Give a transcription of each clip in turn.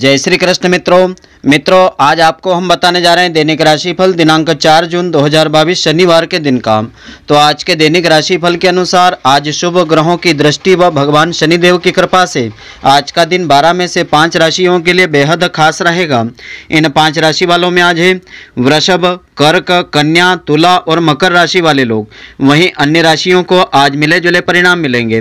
जय श्री कृष्ण मित्रों मित्रों आज आपको हम बताने जा रहे हैं दैनिक राशिफल दिनांक 4 जून 2022 शनिवार के दिन का तो आज के दैनिक राशिफल के अनुसार आज शुभ ग्रहों की दृष्टि व भगवान शनिदेव की कृपा से आज का दिन 12 में से पांच राशियों के लिए बेहद खास रहेगा इन पांच राशि वालों में आज है वृषभ कर्क कन्या तुला और मकर राशि वाले लोग वहीं अन्य राशियों को आज मिले जुले परिणाम मिलेंगे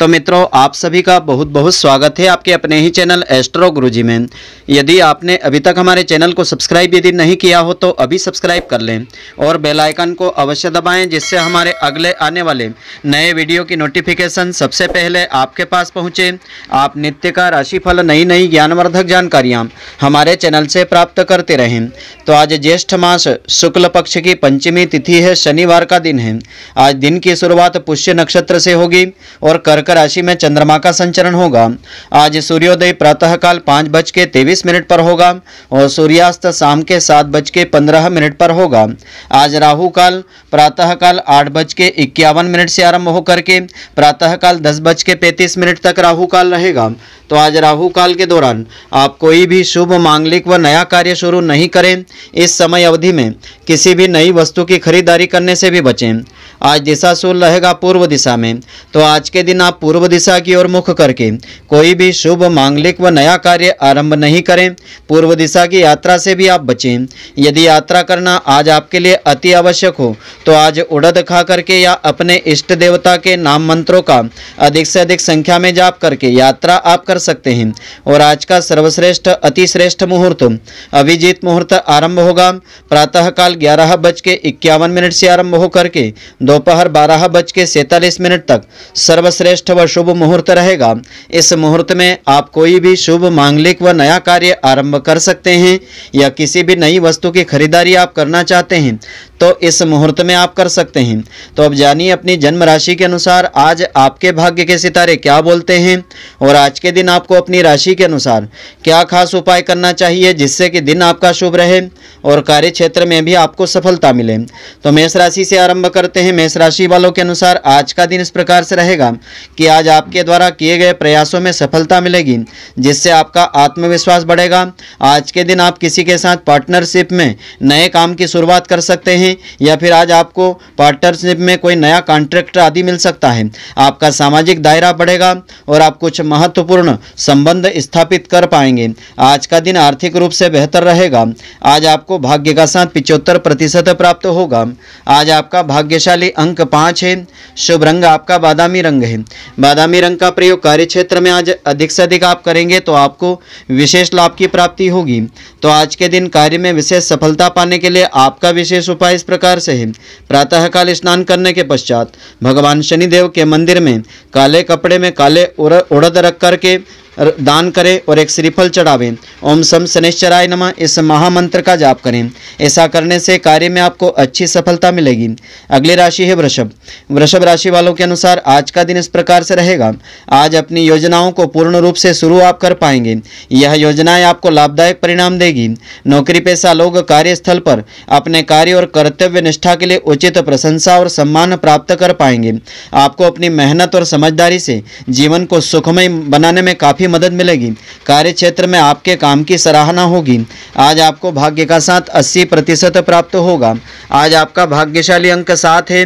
तो मित्रों आप सभी का बहुत बहुत स्वागत है आपके अपने ही चैनल एस्ट्रो गुरुजी में यदि आपने अभी तक हमारे चैनल को सब्सक्राइब यदि नहीं किया हो तो अभी सब्सक्राइब कर लें और बेल आइकन को अवश्य दबाएं जिससे हमारे अगले आने वाले नए वीडियो की नोटिफिकेशन सबसे पहले आपके पास पहुँचे आप नित्य का राशिफल नई नई ज्ञानवर्धक जानकारियाँ हमारे चैनल से प्राप्त करते रहें तो आज ज्येष्ठ मास शुक्ल पक्ष की पंचमी तिथि है शनिवार का दिन है आज दिन की शुरुआत पुष्य नक्षत्र से होगी और कर्क कर्क राशि में चंद्रमा का संचरण होगा आज सूर्योदय प्रातः काल पाँच बज के तेईस मिनट पर होगा और सूर्यास्त शाम के सात बज के पंद्रह मिनट पर होगा आज राहु काल प्रातः काल आठ बज के इक्यावन मिनट से आरंभ होकर के प्रातः काल दस बज के पैंतीस मिनट तक राहु काल रहेगा तो आज राहु काल के दौरान आप कोई भी शुभ मांगलिक व नया कार्य शुरू नहीं करें इस समय अवधि में किसी भी नई वस्तु की खरीदारी करने से भी बचें आज दिशा शुल रहेगा पूर्व दिशा में तो आज के दिन आप पूर्व दिशा की ओर मुख करके कोई भी शुभ मांगलिक व नया कार्य आरंभ नहीं करें पूर्व दिशा की यात्रा से भी आप बचें यदि यात्रा करना आज आपके लिए अति आवश्यक हो तो आज उड़द खा करके या अपने इष्ट देवता के नाम मंत्रों का अधिक से अधिक संख्या में जाप करके यात्रा आप कर सकते हैं और आज का सर्वश्रेष्ठ अतिश्रेष्ठ मुहूर्त अभिजीत मुहूर्त आरंभ होगा प्रातःकाल ग्यारह बज के इक्यावन मिनट से आरंभ होकर के दोपहर बारह बज के मिनट तक सर्वश्रेष्ठ व शुभ मुहूर्त रहेगा इस मुहूर्त में आप कोई भी शुभ मांगलिक व नया कार्य आरंभ कर सकते हैं या किसी भी नई वस्तु की खरीदारी आप करना चाहते हैं तो इस मुहूर्त में आप कर सकते हैं तो अब जानिए अपनी जन्म राशि के अनुसार आज आपके भाग्य के सितारे क्या बोलते हैं और आज के दिन आपको अपनी राशि के अनुसार क्या खास उपाय करना चाहिए जिससे कि दिन आपका शुभ रहे और कार्य क्षेत्र में भी आपको सफलता मिले तो मेष राशि से आरंभ करते हैं मेष राशि वालों के अनुसार आज का दिन इस प्रकार से रहेगा कि आज आपके द्वारा किए गए प्रयासों में सफलता मिलेगी जिससे आपका आत्मविश्वास बढ़ेगा आज के दिन आप किसी के साथ पार्टनरशिप में नए काम की शुरुआत कर सकते हैं या फिर आज आपको पार्टनरशिप में कोई नया कॉन्ट्रैक्ट आदि मिल सकता है आपका सामाजिक दायरा बढ़ेगा और आप कुछ महत्वपूर्ण संबंध स्थापित कर पाएंगे आज का दिन आर्थिक रूप से बेहतर रहेगा आज आपको भाग्य का साथ पिचहत्तर प्रतिशत प्राप्त होगा आज आपका भाग्यशाली अंक पाँच है शुभ रंग आपका बादामी रंग है बादामी रंग का प्रयोग कार्य क्षेत्र में आज अधिक से अधिक आप करेंगे तो आपको विशेष लाभ की प्राप्ति होगी तो आज के दिन कार्य में विशेष सफलता पाने के लिए आपका विशेष उपाय इस प्रकार से है प्रातःकाल स्नान करने के पश्चात भगवान शनिदेव के मंदिर में काले कपड़े में काले उड़द रख करके दान करें और एक श्रीफल चढ़ावें ओम सम शनिश्चराय नमः इस महामंत्र का जाप करें ऐसा करने से कार्य में आपको अच्छी सफलता मिलेगी अगली राशि है वृषभ वृषभ राशि वालों के अनुसार आज का दिन इस प्रकार से रहेगा आज अपनी योजनाओं को पूर्ण रूप से शुरू आप कर पाएंगे यह योजनाएं आपको लाभदायक परिणाम देगी नौकरी पेशा लोग कार्यस्थल पर अपने कार्य और कर्तव्य निष्ठा के लिए उचित प्रशंसा और सम्मान प्राप्त कर पाएंगे आपको अपनी मेहनत और समझदारी से जीवन को सुखमय बनाने में काफ़ी की मदद मिलेगी कार्य क्षेत्र में आपके काम की सराहना होगी आज आपको भाग्य का साथ अस्सी प्रतिशत प्राप्त होगा आज आपका भाग्यशाली अंक सात है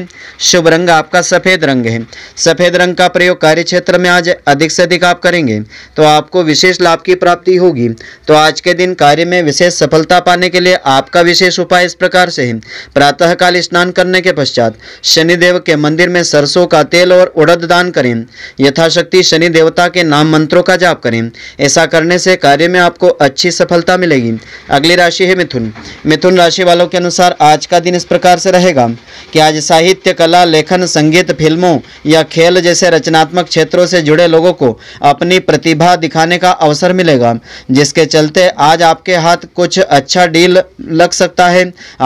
शुभ रंग आपका सफ़ेद रंग है सफ़ेद रंग का प्रयोग कार्य क्षेत्र में आज अधिक से अधिक आप करेंगे तो आपको विशेष लाभ की प्राप्ति होगी तो आज के दिन कार्य में विशेष सफलता पाने के लिए आपका विशेष उपाय इस प्रकार से है प्रातःकाल स्नान करने के पश्चात शनिदेव के मंदिर में सरसों का तेल और उड़द दान करें यथाशक्ति शनि देवता के नाम मंत्रों का जाप आप करें ऐसा करने से कार्य में आपको अच्छी सफलता मिलेगी अगली राशि है मिथुन मिथुन राशि वालों के अनुसार आज का दिन इस प्रकार से रहेगा कि आज साहित्य कला लेखन संगीत फिल्मों या खेल जैसे रचनात्मक क्षेत्रों से जुड़े लोगों को अपनी प्रतिभा दिखाने का अवसर मिलेगा जिसके चलते आज आपके हाथ कुछ अच्छा डील लग सकता है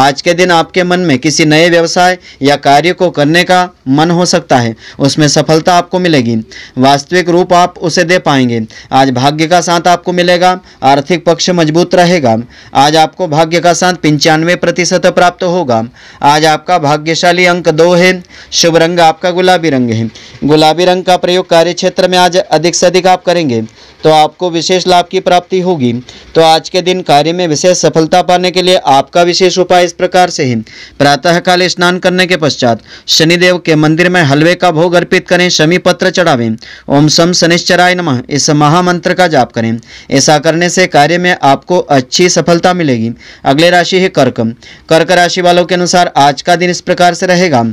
आज के दिन आपके मन में किसी नए व्यवसाय या कार्य को करने का मन हो सकता है उसमें सफलता आपको मिलेगी वास्तविक रूप आप उसे दे पाएंगे आज भाग्य का साथ आपको मिलेगा आर्थिक पक्ष मजबूत रहेगा आज आपको भाग्य का साथ पंचानवे प्रतिशत प्राप्त होगा आज आपका भाग्यशाली अंक दो है शुभ रंग आपका गुलाबी रंग है गुलाबी रंग का प्रयोग कार्य क्षेत्र में आज अधिक से अधिक आप करेंगे तो आपको विशेष लाभ की प्राप्ति होगी तो आज के दिन कार्य में विशेष सफलता पाने के लिए आपका विशेष उपाय इस प्रकार से है प्रातःकाल स्नान करने के पश्चात शनिदेव के मंदिर में हलवे का भोग अर्पित करें शमी पत्र चढ़ावें ओम सम शनिश्चराय नम इस महामंत्र का जाप करें ऐसा करने से कार्य में आपको अच्छी सफलता मिलेगी अगले राशि है कर्क कर्क राशि वालों के अनुसार आज का दिन इस प्रकार से रहेगा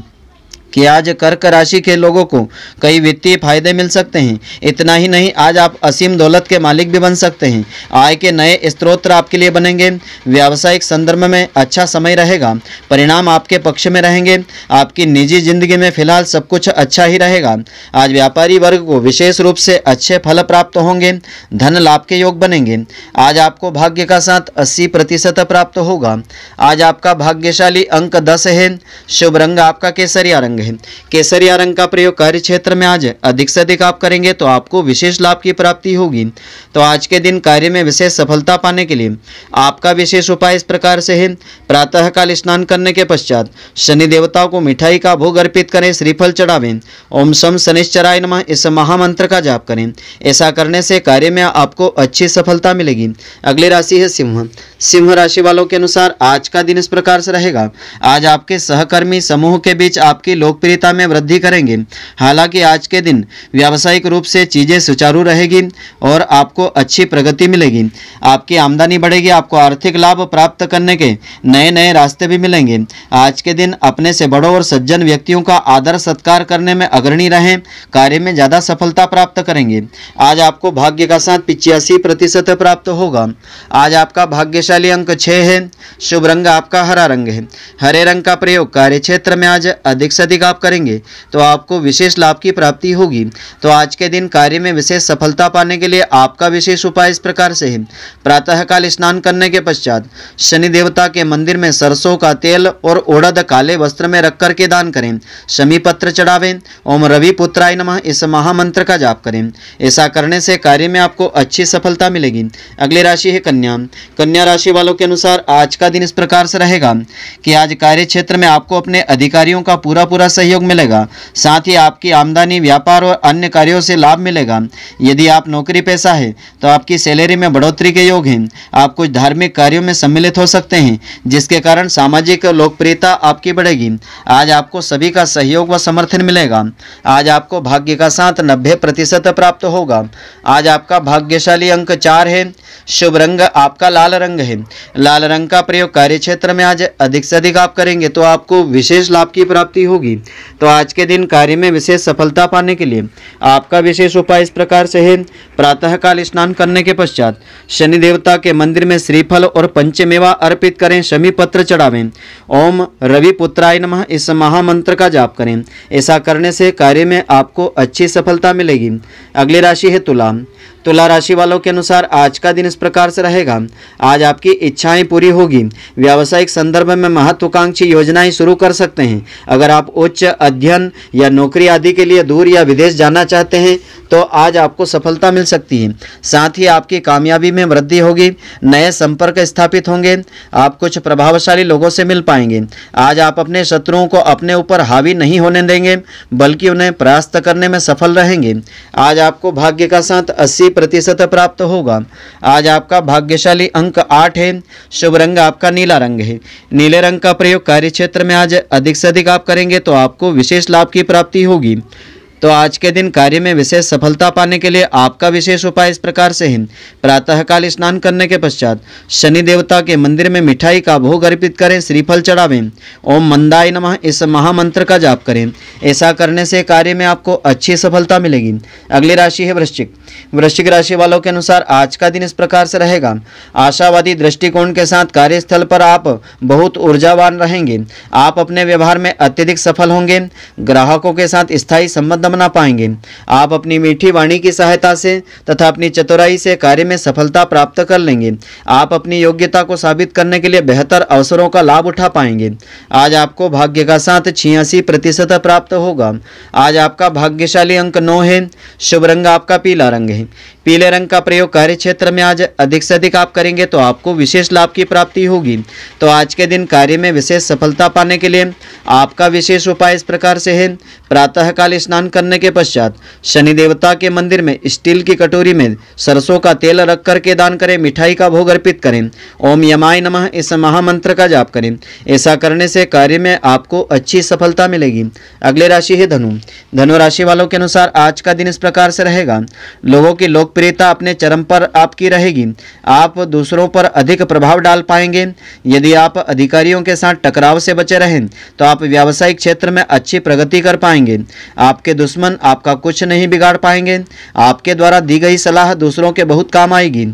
कि आज कर्क राशि के लोगों को कई वित्तीय फायदे मिल सकते हैं इतना ही नहीं आज आप असीम दौलत के मालिक भी बन सकते हैं आय के नए स्त्रोत्र आपके लिए बनेंगे व्यावसायिक संदर्भ में अच्छा समय रहेगा परिणाम आपके पक्ष में रहेंगे आपकी निजी जिंदगी में फिलहाल सब कुछ अच्छा ही रहेगा आज व्यापारी वर्ग को विशेष रूप से अच्छे फल प्राप्त होंगे धन लाभ के योग बनेंगे आज आपको भाग्य का साथ अस्सी प्रतिशत प्राप्त होगा आज आपका भाग्यशाली अंक दस है शुभ रंग आपका केसरिया रंग होंगे केसरिया रंग का प्रयोग कार्य क्षेत्र में आज अधिक से अधिक आप करेंगे तो आपको विशेष लाभ की प्राप्ति होगी तो आज के दिन कार्य में विशेष सफलता पाने के लिए आपका विशेष उपाय इस प्रकार से है प्रातःकाल स्नान करने के पश्चात शनि देवताओं को मिठाई का भोग अर्पित करें श्रीफल चढ़ावें ओम सम शनिश्चराय नम इस महामंत्र का जाप करें ऐसा करने से कार्य में आपको अच्छी सफलता मिलेगी अगली राशि है सिंह सिंह राशि वालों के अनुसार आज का दिन इस प्रकार से रहेगा आज आपके सहकर्मी समूह के बीच आपकी लोकप्रियता में वृद्धि करेंगे हालांकि आज के दिन व्यावसायिक रूप से चीज़ें सुचारू रहेगी और आपको अच्छी प्रगति मिलेगी आपकी आमदनी बढ़ेगी आपको आर्थिक लाभ प्राप्त करने के नए नए रास्ते भी मिलेंगे आज के दिन अपने से बड़ों और सज्जन व्यक्तियों का आदर सत्कार करने में अग्रणी रहें कार्य में ज़्यादा सफलता प्राप्त करेंगे आज आपको भाग्य का साथ पिचासी प्रतिशत प्राप्त होगा आज आपका भाग्यशाली शक्तिशाली अंक छः है शुभ रंग आपका हरा रंग है हरे रंग का प्रयोग कार्य क्षेत्र में आज अधिक से अधिक आप करेंगे तो आपको विशेष लाभ की प्राप्ति होगी तो आज के दिन कार्य में विशेष सफलता पाने के लिए आपका विशेष उपाय इस प्रकार से है प्रातःकाल स्नान करने के पश्चात शनि देवता के मंदिर में सरसों का तेल और ओढ़द काले वस्त्र में रख करके दान करें शमी पत्र चढ़ावें ओम रवि पुत्राय नमः इस महामंत्र का जाप करें ऐसा करने से कार्य में आपको अच्छी सफलता मिलेगी अगली राशि है कन्या कन्या राशि राशि वालों के अनुसार आज का दिन इस प्रकार से रहेगा कि आज कार्य क्षेत्र में आपको अपने अधिकारियों का पूरा पूरा सहयोग मिलेगा साथ ही आपकी आमदनी व्यापार और अन्य कार्यों से लाभ मिलेगा यदि आप नौकरी पैसा है तो आपकी सैलरी में बढ़ोतरी के योग हैं आप कुछ धार्मिक कार्यों में सम्मिलित हो सकते हैं जिसके कारण सामाजिक लोकप्रियता आपकी बढ़ेगी आज आपको सभी का सहयोग व समर्थन मिलेगा आज आपको भाग्य का साथ नब्बे प्रतिशत प्राप्त होगा आज आपका भाग्यशाली अंक चार है शुभ रंग आपका लाल रंग है लाल रंग का प्रयोग कार्य क्षेत्र में आज अधिक से अधिक आप करेंगे तो आपको विशेष लाभ की प्राप्ति होगी तो आज के दिन कार्य में विशेष सफलता पाने के लिए आपका विशेष उपाय इस प्रकार से है प्रातःकाल स्नान करने के पश्चात शनि देवता के मंदिर में श्रीफल और पंचमेवा अर्पित करें शमी पत्र चढ़ावें ओम रवि पुत्राय नमः इस महामंत्र का जाप करें ऐसा करने से कार्य में आपको अच्छी सफलता मिलेगी अगली राशि है तुला तुला तो राशि वालों के अनुसार आज का दिन इस प्रकार से रहेगा आज आपकी इच्छाएं पूरी होगी व्यावसायिक संदर्भ में महत्वाकांक्षी योजनाएं शुरू कर सकते हैं अगर आप उच्च अध्ययन या नौकरी आदि के लिए दूर या विदेश जाना चाहते हैं तो आज आपको सफलता मिल सकती है साथ ही आपकी कामयाबी में वृद्धि होगी नए संपर्क स्थापित होंगे आप कुछ प्रभावशाली लोगों से मिल पाएंगे आज आप अपने शत्रुओं को अपने ऊपर हावी नहीं होने देंगे बल्कि उन्हें परास्त करने में सफल रहेंगे आज आपको भाग्य का साथ अस्सी प्रतिशत प्राप्त होगा आज आपका भाग्यशाली अंक आठ है शुभ रंग आपका नीला रंग है नीले रंग का प्रयोग कार्य क्षेत्र में आज अधिक से अधिक आप करेंगे तो आपको विशेष लाभ की प्राप्ति होगी तो आज के दिन कार्य में विशेष सफलता पाने के लिए आपका विशेष उपाय इस प्रकार से है प्रातःकाल स्नान करने के पश्चात शनि देवता के मंदिर में मिठाई का भोग अर्पित करें श्रीफल चढ़ावें ओम मंदाय नम इस महामंत्र का जाप करें ऐसा करने से कार्य में आपको अच्छी सफलता मिलेगी अगली राशि है वृश्चिक वृश्चिक राशि वालों के अनुसार आज का दिन इस प्रकार से रहेगा आशावादी दृष्टिकोण के साथ कार्यस्थल पर आप बहुत ऊर्जावान रहेंगे आप अपने व्यवहार में अत्यधिक सफल होंगे ग्राहकों के साथ स्थायी संबंध बना पाएंगे आप अपनी मीठी वाणी की सहायता से तथा अपनी चतुराई से कार्य में सफलता प्राप्त कर लेंगे आप अपनी योग्यता को साबित करने के लिए बेहतर अवसरों का लाभ उठा पाएंगे आज आपको भाग्य का साथ छियासी प्रतिशत प्राप्त होगा आज आपका भाग्यशाली अंक नौ है शुभ रंग आपका पीला रंग है पीले रंग का प्रयोग कार्य क्षेत्र में आज अधिक से अधिक आप करेंगे तो आपको विशेष लाभ की प्राप्ति होगी तो आज के दिन कार्य में विशेष सफलता पाने के लिए आपका विशेष उपाय इस प्रकार से है प्रातःकाल स्नान करने के पश्चात शनि देवता के मंदिर में स्टील की कटोरी में सरसों का तेल रख करके दान करें मिठाई का भोग अर्पित करें ओम यमाय नम इस महामंत्र का जाप करें ऐसा करने से कार्य में आपको अच्छी सफलता मिलेगी अगले राशि है धनु धनु राशि वालों के अनुसार आज का दिन इस प्रकार से रहेगा लोगों की लोक लोकप्रियता अपने चरम पर आपकी रहेगी आप दूसरों पर अधिक प्रभाव डाल पाएंगे यदि आप अधिकारियों के साथ टकराव से बचे रहें तो आप व्यावसायिक क्षेत्र में अच्छी प्रगति कर पाएंगे आपके दुश्मन आपका कुछ नहीं बिगाड़ पाएंगे आपके द्वारा दी गई सलाह दूसरों के बहुत काम आएगी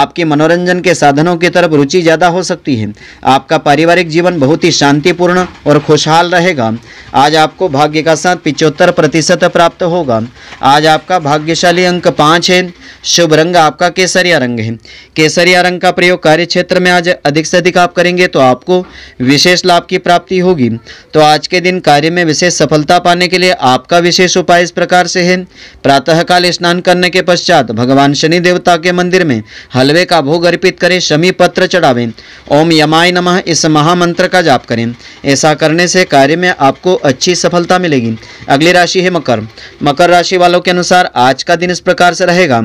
आपके मनोरंजन के साधनों की तरफ रुचि ज़्यादा हो सकती है आपका पारिवारिक जीवन बहुत ही शांतिपूर्ण और खुशहाल रहेगा आज आपको भाग्य का साथ पिचहत्तर प्रतिशत प्राप्त होगा आज आपका भाग्यशाली अंक पाँच है शुभ रंग आपका केसरिया रंग है केसरिया रंग का प्रयोग कार्य क्षेत्र में आज अधिक से अधिक आप करेंगे तो आपको विशेष लाभ की प्राप्ति होगी तो आज के दिन कार्य में विशेष सफलता पाने के लिए आपका विशेष उपाय इस प्रकार से है प्रातःकाल स्नान करने के पश्चात भगवान शनि देवता के मंदिर में हलवे का भोग अर्पित करें शमी पत्र चढ़ावें ओम यमाय नम इस महामंत्र का जाप करें ऐसा करने से कार्य में आपको अच्छी सफलता मिलेगी अगली राशि है मकर मकर राशि वालों के अनुसार आज का दिन इस प्रकार से रहेगा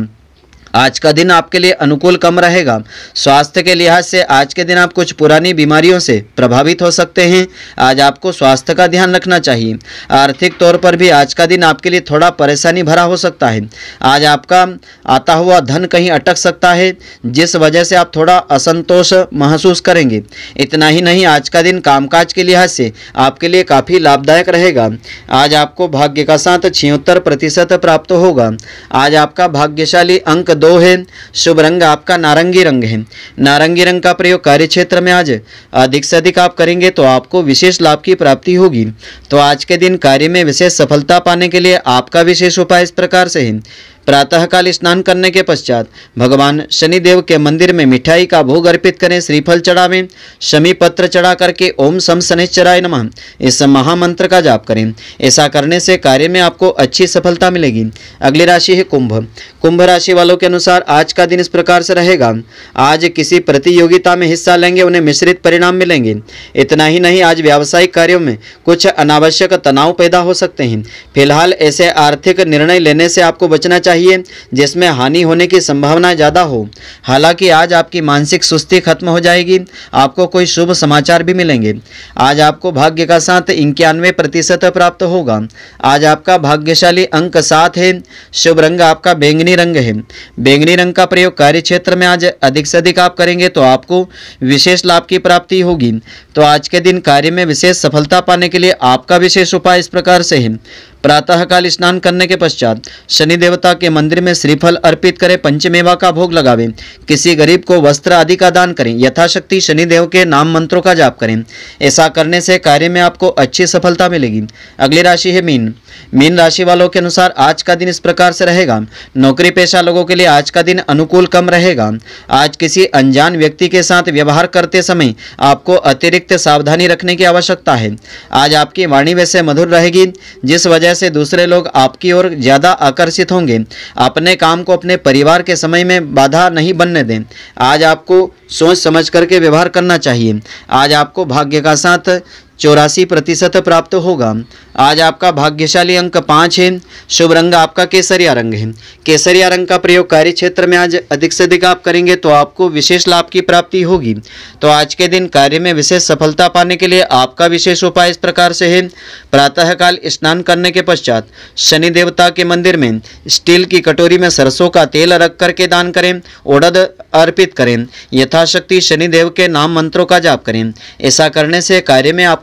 आज का दिन आपके लिए अनुकूल कम रहेगा स्वास्थ्य के लिहाज से आज के दिन आप कुछ पुरानी बीमारियों से प्रभावित हो सकते हैं आज आपको स्वास्थ्य का ध्यान रखना चाहिए आर्थिक तौर पर भी आज का दिन आपके लिए थोड़ा परेशानी भरा हो सकता है आज आपका आता हुआ धन कहीं अटक सकता है जिस वजह से आप थोड़ा असंतोष महसूस करेंगे इतना ही नहीं आज का दिन कामकाज के लिहाज से आपके लिए काफ़ी लाभदायक रहेगा आज आपको भाग्य का साथ छिहत्तर प्रतिशत प्राप्त होगा आज आपका भाग्यशाली अंक दो है शुभ रंग आपका नारंगी रंग है नारंगी रंग का प्रयोग कार्य क्षेत्र में आज अधिक से अधिक आप करेंगे तो आपको विशेष लाभ की प्राप्ति होगी तो आज के दिन कार्य में विशेष सफलता पाने के लिए आपका विशेष उपाय इस प्रकार से है प्रातःकाल स्नान करने के पश्चात भगवान शनिदेव के मंदिर में मिठाई का भोग अर्पित करें श्रीफल चढ़ावें शमी पत्र चढ़ा करके ओम सम शनिश्चराय नमः इस महामंत्र का जाप करें ऐसा करने से कार्य में आपको अच्छी सफलता मिलेगी अगली राशि है कुंभ कुंभ राशि वालों के अनुसार आज का दिन इस प्रकार से रहेगा आज किसी प्रतियोगिता में हिस्सा लेंगे उन्हें मिश्रित परिणाम मिलेंगे इतना ही नहीं आज व्यावसायिक कार्यों में कुछ अनावश्यक तनाव पैदा हो सकते हैं फिलहाल ऐसे आर्थिक निर्णय लेने से आपको बचना चाहिए चाहिए जिसमें हानि होने की संभावना ज़्यादा हो हालांकि आज आपकी मानसिक सुस्ती खत्म हो जाएगी आपको कोई शुभ समाचार भी मिलेंगे आज आपको भाग्य का साथ इक्यानवे प्रतिशत प्राप्त होगा आज आपका भाग्यशाली अंक सात है शुभ रंग आपका बैंगनी रंग है बैंगनी रंग का प्रयोग कार्य क्षेत्र में आज अधिक से अधिक आप करेंगे तो आपको विशेष लाभ की प्राप्ति होगी तो आज के दिन कार्य में विशेष सफलता पाने के लिए आपका विशेष उपाय इस प्रकार से है प्रातःकाल स्नान करने के पश्चात शनि देवता के के मंदिर में श्रीफल अर्पित करें पंचमेवा का भोग लगावें किसी गरीब को वस्त्र आदि का दान करें यथाशक्ति शनिदेव के नाम मंत्रों का जाप करें ऐसा करने से कार्य में आपको अच्छी सफलता मिलेगी अगली राशि है मीन मीन राशि वालों के अनुसार आज का दिन इस प्रकार से रहेगा नौकरी पेशा लोगों के लिए आज का दिन अनुकूल कम रहेगा आज किसी अनजान व्यक्ति के साथ व्यवहार करते समय आपको अतिरिक्त सावधानी रखने की आवश्यकता है आज आपकी वाणी वैसे मधुर रहेगी जिस वजह से दूसरे लोग आपकी ओर ज़्यादा आकर्षित होंगे अपने काम को अपने परिवार के समय में बाधा नहीं बनने दें आज आपको सोच समझ करके व्यवहार करना चाहिए आज आपको भाग्य का साथ चौरासी प्रतिशत प्राप्त होगा आज आपका भाग्यशाली अंक पाँच है शुभ रंग आपका केसरिया रंग है केसरिया रंग का प्रयोग कार्य क्षेत्र में आज अधिक से अधिक आप करेंगे तो आपको विशेष लाभ की प्राप्ति होगी तो आज के दिन कार्य में विशेष सफलता पाने के लिए आपका विशेष उपाय इस प्रकार से है प्रातःकाल स्नान करने के पश्चात शनि देवता के मंदिर में स्टील की कटोरी में सरसों का तेल रख करके दान करें उड़द अर्पित करें यथाशक्ति शनिदेव के नाम मंत्रों का जाप करें ऐसा करने से कार्य में आप